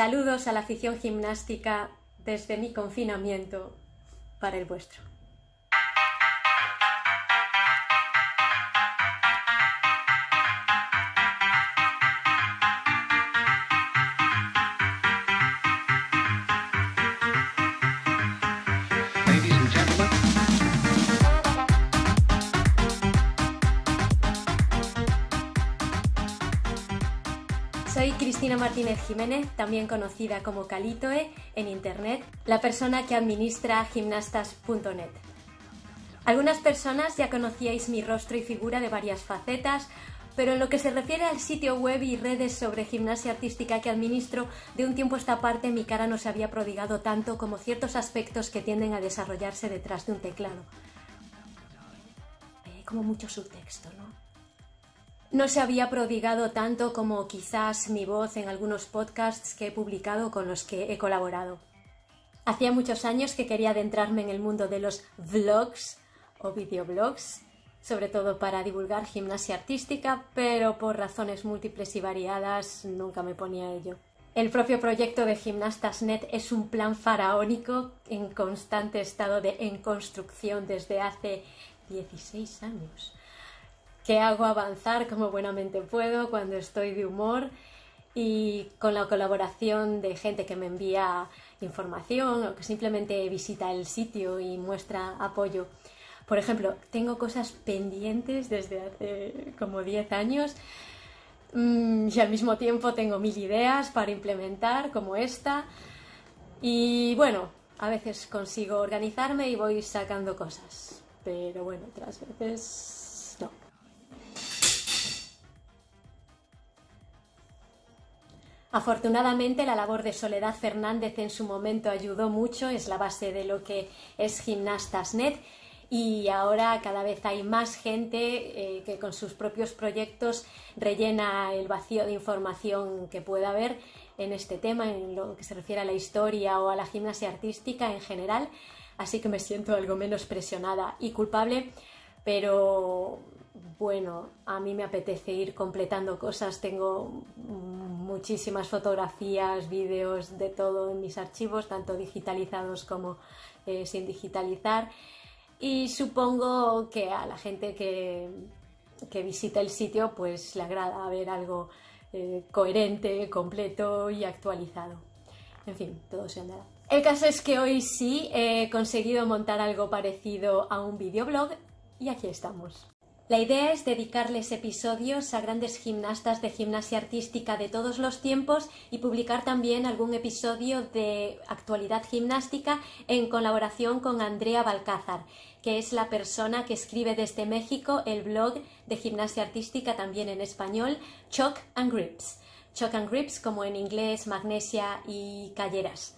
Saludos a la afición gimnástica desde mi confinamiento para el vuestro. Martínez Jiménez, también conocida como Calitoe en Internet, la persona que administra gimnastas.net. Algunas personas ya conocíais mi rostro y figura de varias facetas, pero en lo que se refiere al sitio web y redes sobre gimnasia artística que administro, de un tiempo esta parte mi cara no se había prodigado tanto como ciertos aspectos que tienden a desarrollarse detrás de un teclado. Hay como mucho subtexto, ¿no? No se había prodigado tanto como quizás mi voz en algunos podcasts que he publicado con los que he colaborado. Hacía muchos años que quería adentrarme en el mundo de los vlogs o videoblogs, sobre todo para divulgar gimnasia artística, pero por razones múltiples y variadas nunca me ponía a ello. El propio proyecto de Gimnastas.net es un plan faraónico en constante estado de en construcción desde hace 16 años que hago avanzar como buenamente puedo cuando estoy de humor y con la colaboración de gente que me envía información o que simplemente visita el sitio y muestra apoyo. Por ejemplo, tengo cosas pendientes desde hace como 10 años mm, y al mismo tiempo tengo mil ideas para implementar como esta y bueno, a veces consigo organizarme y voy sacando cosas, pero bueno, otras veces Afortunadamente, la labor de Soledad Fernández en su momento ayudó mucho, es la base de lo que es Gimnastasnet y ahora cada vez hay más gente eh, que con sus propios proyectos rellena el vacío de información que pueda haber en este tema, en lo que se refiere a la historia o a la gimnasia artística en general, así que me siento algo menos presionada y culpable, pero bueno, a mí me apetece ir completando cosas, tengo muchísimas fotografías, vídeos, de todo en mis archivos, tanto digitalizados como eh, sin digitalizar. Y supongo que a la gente que, visita el sitio pues le agrada ver algo eh, coherente, completo y actualizado. En fin, todo se andará. El caso es que hoy sí he conseguido montar algo parecido a un videoblog y aquí estamos. La idea es dedicarles episodios a grandes gimnastas de gimnasia artística de todos los tiempos y publicar también algún episodio de actualidad gimnástica en colaboración con Andrea Balcázar, que es la persona que escribe desde México el blog de gimnasia artística también en español, Choc and Grips. Choc and Grips como en inglés, magnesia y calleras.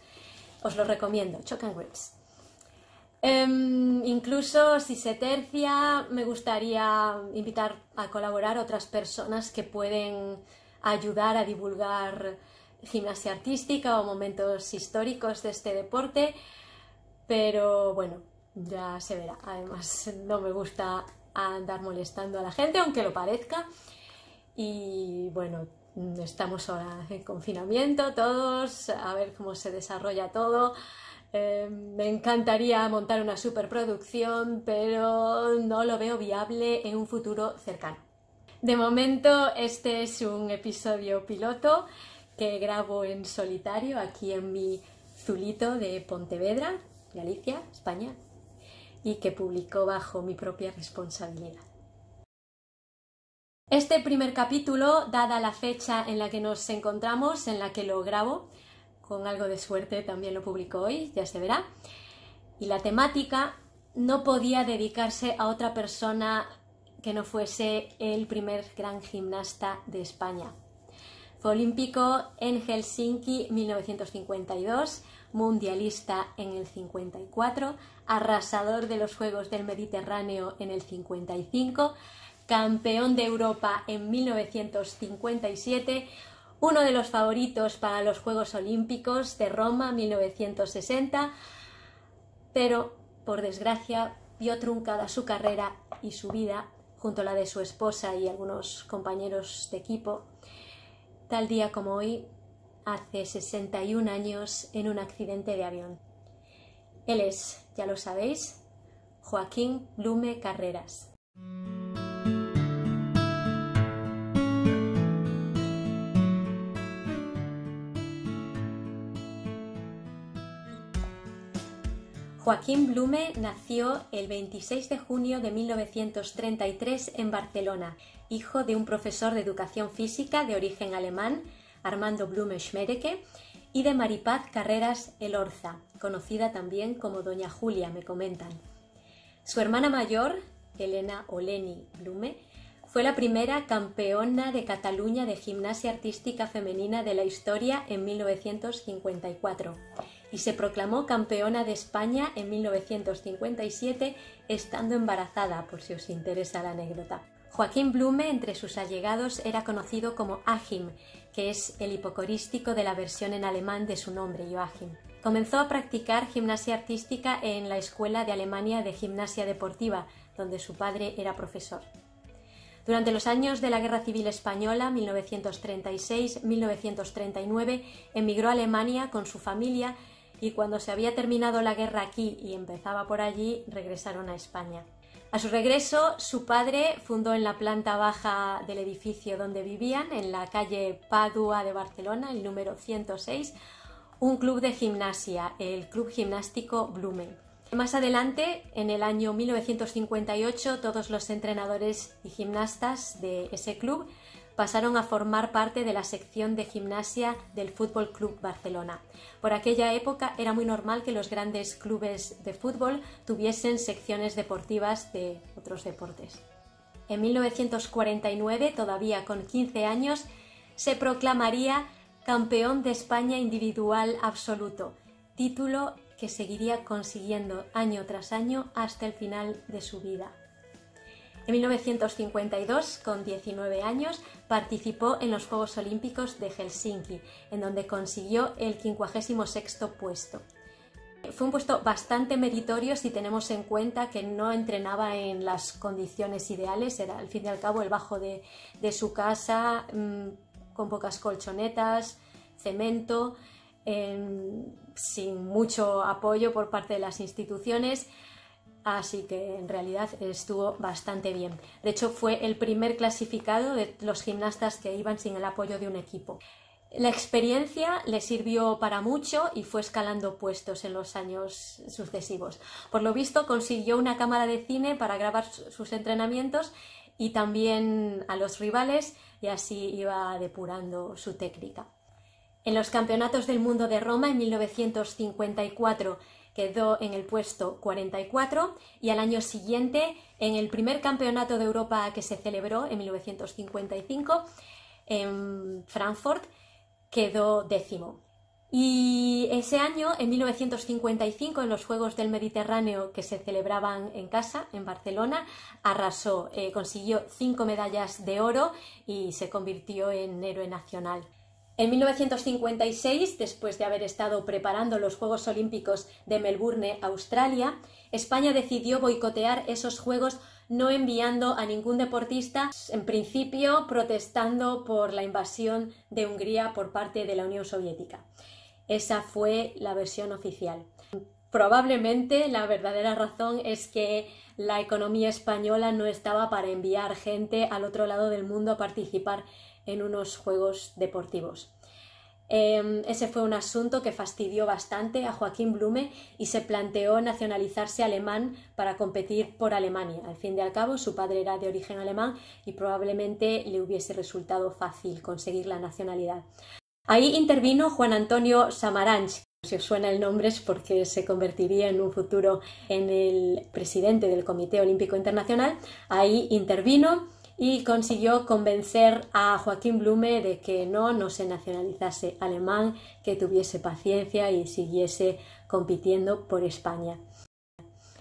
Os lo recomiendo, Choc and Grips. Em, incluso si se tercia, me gustaría invitar a colaborar otras personas que pueden ayudar a divulgar gimnasia artística o momentos históricos de este deporte, pero bueno, ya se verá. Además, no me gusta andar molestando a la gente, aunque lo parezca. Y bueno, estamos ahora en confinamiento todos, a ver cómo se desarrolla todo. Em, me encantaría montar una superproducción, pero no lo veo viable en un futuro cercano. De momento, este es un episodio piloto que grabo en solitario aquí en mi Zulito de Pontevedra, Galicia, España, y que publico bajo mi propia responsabilidad. Este primer capítulo, dada la fecha en la que nos encontramos, en la que lo grabo, con algo de suerte también lo publicó hoy, ya se verá. Y la temática no podía dedicarse a otra persona que no fuese el primer gran gimnasta de España. Fue olímpico en Helsinki 1952, mundialista en el 54, arrasador de los Juegos del Mediterráneo en el 55, campeón de Europa en 1957, uno de los favoritos para los Juegos Olímpicos de Roma 1960, pero por desgracia vio truncada su carrera y su vida junto a la de su esposa y algunos compañeros de equipo, tal día como hoy, hace 61 años en un accidente de avión. Él es, ya lo sabéis, Joaquín Blume Carreras. Joaquín Blume nació el 26 de junio de 1933 en Barcelona, hijo de un profesor de educación física de origen alemán, Armando Blume Schmereke, y de Maripaz Carreras Elorza, conocida también como Doña Julia, me comentan. Su hermana mayor, Elena Oleni Blume, fue la primera campeona de Cataluña de gimnasia artística femenina de la historia en 1954 y se proclamó campeona de España en 1957 estando embarazada, por si os interesa la anécdota. Joaquín Blume, entre sus allegados, era conocido como Achim, que es el hipocorístico de la versión en alemán de su nombre, Joachim. Comenzó a practicar gimnasia artística en la Escuela de Alemania de Gimnasia Deportiva, donde su padre era profesor. Durante los años de la Guerra Civil Española, 1936-1939, emigró a Alemania con su familia y cuando se había terminado la guerra aquí y empezaba por allí, regresaron a España. A su regreso, su padre fundó en la planta baja del edificio donde vivían, en la calle Padua de Barcelona, el número 106, un club de gimnasia, el Club Gimnástico Blume. Más adelante, en el año 1958, todos los entrenadores y gimnastas de ese club pasaron a formar parte de la sección de gimnasia del Fútbol Club Barcelona. Por aquella época era muy normal que los grandes clubes de fútbol tuviesen secciones deportivas de otros deportes. En 1949, todavía con 15 años, se proclamaría campeón de España individual absoluto, título que seguiría consiguiendo año tras año hasta el final de su vida. En 1952, con 19 años, participó en los Juegos Olímpicos de Helsinki, en donde consiguió el 56 puesto. Fue un puesto bastante meritorio si tenemos en cuenta que no entrenaba en las condiciones ideales, era al fin y al cabo el bajo de, su casa, mm, con pocas colchonetas, cemento, em, sin mucho apoyo por parte de las instituciones así que en realidad estuvo bastante bien. De hecho, fue el primer clasificado de los gimnastas que iban sin el apoyo de un equipo. La experiencia le sirvió para mucho y fue escalando puestos en los años sucesivos. Por lo visto, consiguió una cámara de cine para grabar sus entrenamientos y también a los rivales y así iba depurando su técnica. En los Campeonatos del Mundo de Roma en 1954 quedó en el puesto 44 y al año siguiente, en el primer campeonato de Europa que se celebró en 1955 en Frankfurt, quedó décimo. Y ese año, en 1955, en los Juegos del Mediterráneo que se celebraban en casa, en Barcelona, arrasó, eh, consiguió cinco medallas de oro y se convirtió en héroe nacional. En 1956, después de haber estado preparando los Juegos Olímpicos de Melbourne, Australia, España decidió boicotear esos Juegos no enviando a ningún deportista, en principio protestando por la invasión de Hungría por parte de la Unión Soviética. Esa fue la versión oficial. Probablemente la verdadera razón es que la economía española no estaba para enviar gente al otro lado del mundo a participar en unos Juegos Deportivos. Em, ese fue un asunto que fastidió bastante a Joaquín Blume y se planteó nacionalizarse alemán para competir por Alemania. Al fin y al cabo, su padre era de origen alemán y probablemente le hubiese resultado fácil conseguir la nacionalidad. Ahí intervino Juan Antonio Samaranch. Si os suena el nombre es porque se convertiría en un futuro en el presidente del Comité Olímpico Internacional. Ahí intervino y consiguió convencer a Joaquín Blume de que no, no se nacionalizase alemán, que tuviese paciencia y siguiese compitiendo por España.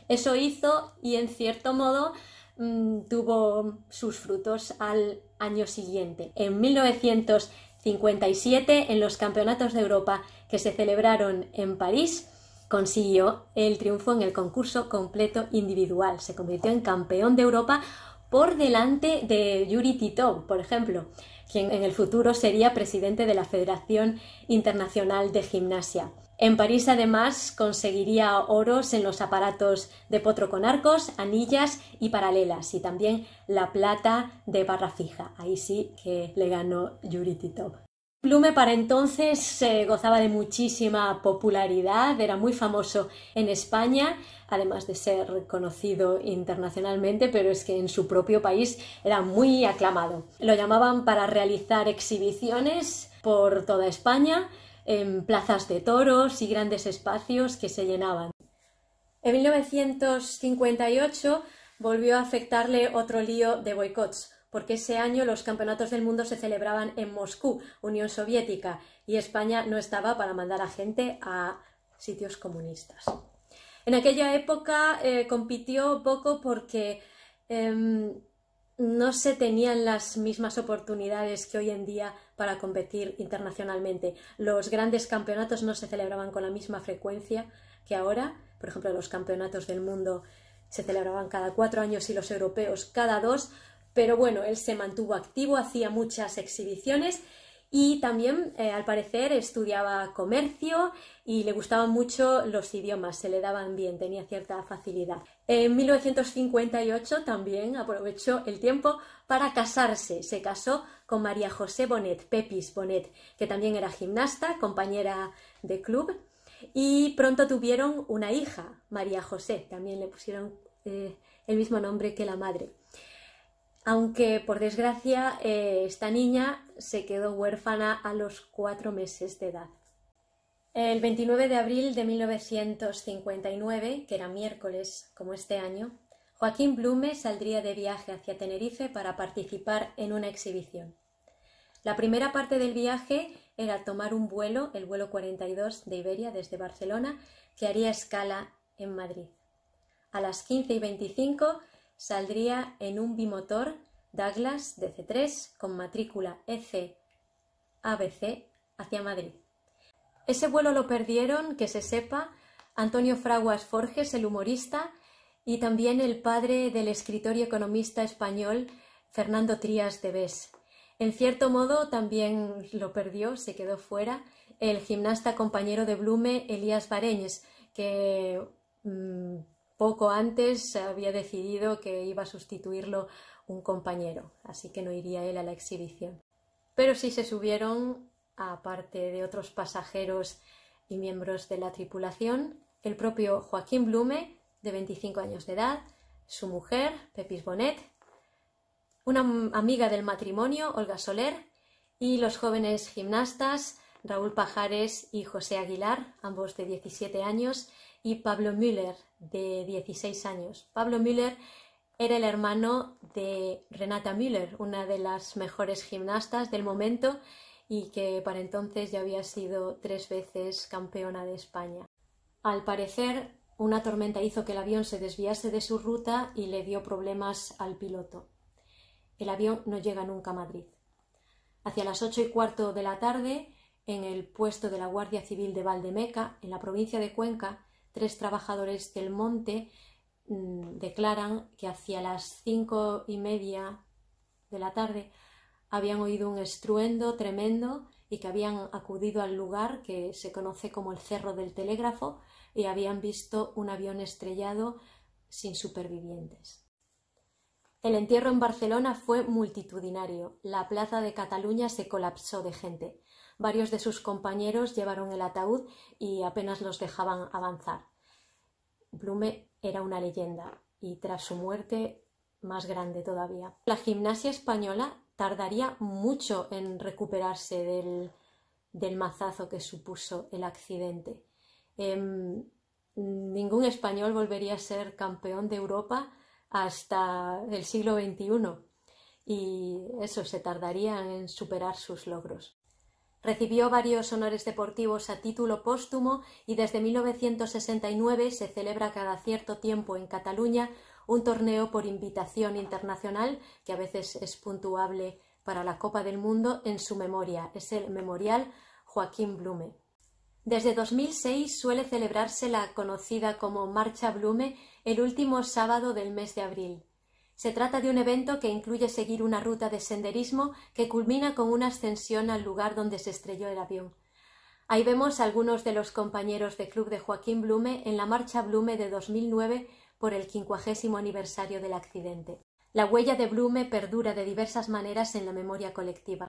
Eso hizo y en cierto modo mm, tuvo sus frutos al año siguiente. En 1957, en los Campeonatos de Europa que se celebraron en París, consiguió el triunfo en el concurso completo individual. Se convirtió en campeón de Europa por delante de Yuri Titov, por ejemplo, quien en el futuro sería presidente de la Federación Internacional de Gimnasia. En París, además, conseguiría oros en los aparatos de potro con arcos, anillas y paralelas, y también la plata de barra fija. Ahí sí que le ganó Yuri Titov. Plume para entonces gozaba de muchísima popularidad, era muy famoso en España, además de ser conocido internacionalmente, pero es que en su propio país era muy aclamado. Lo llamaban para realizar exhibiciones por toda España, en plazas de toros y grandes espacios que se llenaban. En 1958 volvió a afectarle otro lío de boicots porque ese año los campeonatos del mundo se celebraban en Moscú, Unión Soviética, y España no estaba para mandar a gente a sitios comunistas. En aquella época eh, compitió poco porque em, no se tenían las mismas oportunidades que hoy en día para competir internacionalmente. Los grandes campeonatos no se celebraban con la misma frecuencia que ahora. Por ejemplo, los campeonatos del mundo se celebraban cada cuatro años y los europeos cada dos, pero bueno, él se mantuvo activo, hacía muchas exhibiciones y también, eh, al parecer, estudiaba comercio y le gustaban mucho los idiomas, se le daban bien, tenía cierta facilidad. En 1958 también aprovechó el tiempo para casarse. Se casó con María José Bonet, Pepis Bonet, que también era gimnasta, compañera de club, y pronto tuvieron una hija, María José, también le pusieron eh, el mismo nombre que la madre aunque por desgracia eh, esta niña se quedó huérfana a los cuatro meses de edad. El 29 de abril de 1959, que era miércoles como este año, Joaquín Blume saldría de viaje hacia Tenerife para participar en una exhibición. La primera parte del viaje era tomar un vuelo, el vuelo 42 de Iberia desde Barcelona, que haría escala en Madrid. A las 15 y 25 saldría en un bimotor Douglas DC3 con matrícula EC ABC hacia Madrid. Ese vuelo lo perdieron, que se sepa, Antonio Fraguas Forges, el humorista, y también el padre del escritor y economista español Fernando Trías de Bes. En cierto modo también lo perdió, se quedó fuera, el gimnasta compañero de Blume Elías Bareñes, que mm, poco antes había decidido que iba a sustituirlo un compañero, así que no iría él a la exhibición. Pero sí se subieron, aparte de otros pasajeros y miembros de la tripulación, el propio Joaquín Blume, de 25 años de edad, su mujer, Pepis Bonet, una amiga del matrimonio, Olga Soler, y los jóvenes gimnastas Raúl Pajares y José Aguilar, ambos de 17 años, y Pablo Müller, de 16 años. Pablo Müller era el hermano de Renata Müller, una de las mejores gimnastas del momento y que para entonces ya había sido tres veces campeona de España. Al parecer, una tormenta hizo que el avión se desviase de su ruta y le dio problemas al piloto. El avión no llega nunca a Madrid. Hacia las ocho y cuarto de la tarde, en el puesto de la Guardia Civil de Valdemeca, en la provincia de Cuenca, tres trabajadores del monte mm, declaran que hacia las cinco y media de la tarde habían oído un estruendo tremendo y que habían acudido al lugar que se conoce como el Cerro del Telégrafo y habían visto un avión estrellado sin supervivientes. El entierro en Barcelona fue multitudinario. La plaza de Cataluña se colapsó de gente. Varios de sus compañeros llevaron el ataúd y apenas los dejaban avanzar. Blume era una leyenda y tras su muerte más grande todavía. La gimnasia española tardaría mucho en recuperarse del, mazazo que supuso el accidente. Em, ningún español volvería a ser campeón de Europa hasta el siglo XXI y eso se tardaría en superar sus logros. Recibió varios honores deportivos a título póstumo y desde 1969 se celebra cada cierto tiempo en Cataluña un torneo por invitación internacional que a veces es puntuable para la Copa del Mundo en su memoria. Es el Memorial Joaquín Blume. Desde 2006 suele celebrarse la conocida como Marcha Blume el último sábado del mes de abril. Se trata de un evento que incluye seguir una ruta de senderismo que culmina con una ascensión al lugar donde se estrelló el avión. Ahí vemos algunos de los compañeros de club de Joaquín Blume en la marcha Blume de 2009 por el quincuagésimo aniversario del accidente. La huella de Blume perdura de diversas maneras en la memoria colectiva.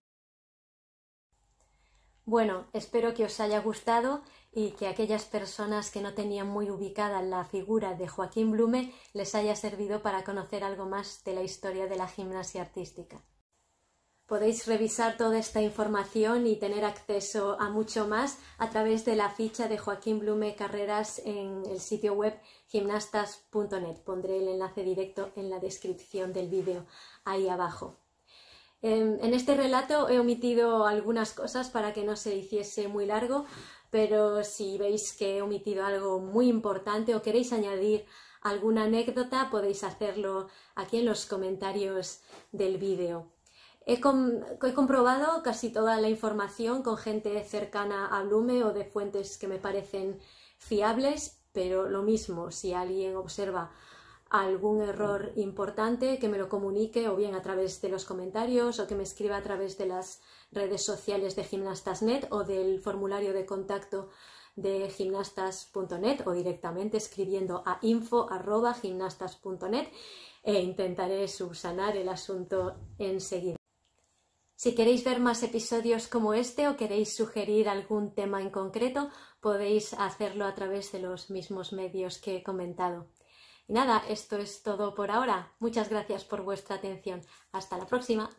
Bueno, espero que os haya gustado y que aquellas personas que no tenían muy ubicada la figura de Joaquín Blume les haya servido para conocer algo más de la historia de la gimnasia artística. Podéis revisar toda esta información y tener acceso a mucho más a través de la ficha de Joaquín Blume Carreras en el sitio web gimnastas.net. Pondré el enlace directo en la descripción del vídeo ahí abajo. Em, en este relato he omitido algunas cosas para que no se hiciese muy largo, pero si veis que he omitido algo muy importante o queréis añadir alguna anécdota, podéis hacerlo aquí en los comentarios del vídeo. He, comprobado casi toda la información con gente cercana a Blume o de fuentes que me parecen fiables, pero lo mismo, si alguien observa algún error importante, que me lo comunique o bien a través de los comentarios o que me escriba a través de las redes sociales de gimnastas.net o del formulario de contacto de gimnastas.net o directamente escribiendo a info.gimnastas.net e intentaré subsanar el asunto enseguida. Si queréis ver más episodios como este o queréis sugerir algún tema en concreto, podéis hacerlo a través de los mismos medios que he comentado. Y nada, esto es todo por ahora. Muchas gracias por vuestra atención. Hasta la próxima.